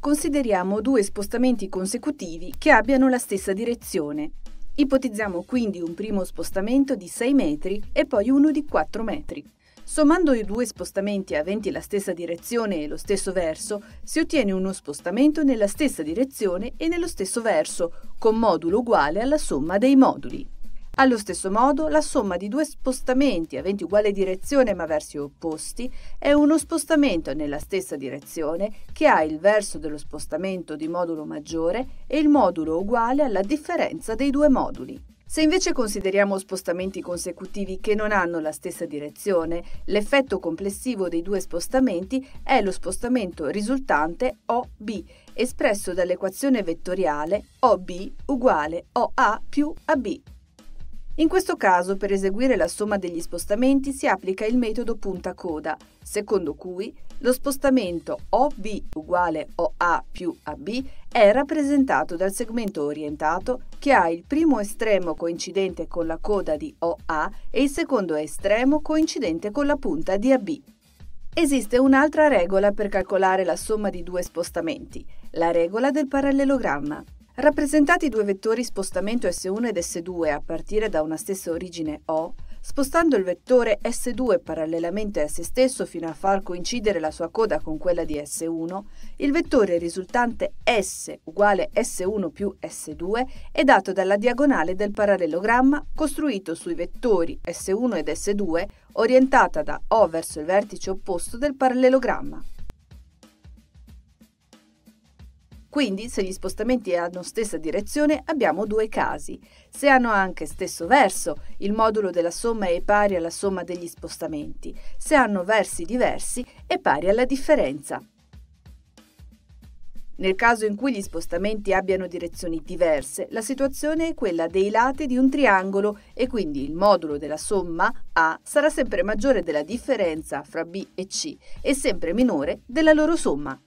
consideriamo due spostamenti consecutivi che abbiano la stessa direzione. Ipotizziamo quindi un primo spostamento di 6 metri e poi uno di 4 metri. Sommando i due spostamenti aventi la stessa direzione e lo stesso verso, si ottiene uno spostamento nella stessa direzione e nello stesso verso, con modulo uguale alla somma dei moduli. Allo stesso modo, la somma di due spostamenti aventi uguale direzione ma versi opposti è uno spostamento nella stessa direzione che ha il verso dello spostamento di modulo maggiore e il modulo uguale alla differenza dei due moduli. Se invece consideriamo spostamenti consecutivi che non hanno la stessa direzione, l'effetto complessivo dei due spostamenti è lo spostamento risultante OB, espresso dall'equazione vettoriale OB uguale OA più AB. In questo caso, per eseguire la somma degli spostamenti si applica il metodo punta-coda, secondo cui lo spostamento OB uguale OA più AB è rappresentato dal segmento orientato che ha il primo estremo coincidente con la coda di OA e il secondo estremo coincidente con la punta di AB. Esiste un'altra regola per calcolare la somma di due spostamenti, la regola del parallelogramma. Rappresentati due vettori spostamento S1 ed S2 a partire da una stessa origine O, spostando il vettore S2 parallelamente a se stesso fino a far coincidere la sua coda con quella di S1, il vettore risultante S uguale S1 più S2 è dato dalla diagonale del parallelogramma costruito sui vettori S1 ed S2 orientata da O verso il vertice opposto del parallelogramma. Quindi, se gli spostamenti hanno stessa direzione, abbiamo due casi. Se hanno anche stesso verso, il modulo della somma è pari alla somma degli spostamenti. Se hanno versi diversi, è pari alla differenza. Nel caso in cui gli spostamenti abbiano direzioni diverse, la situazione è quella dei lati di un triangolo e quindi il modulo della somma A sarà sempre maggiore della differenza fra B e C e sempre minore della loro somma.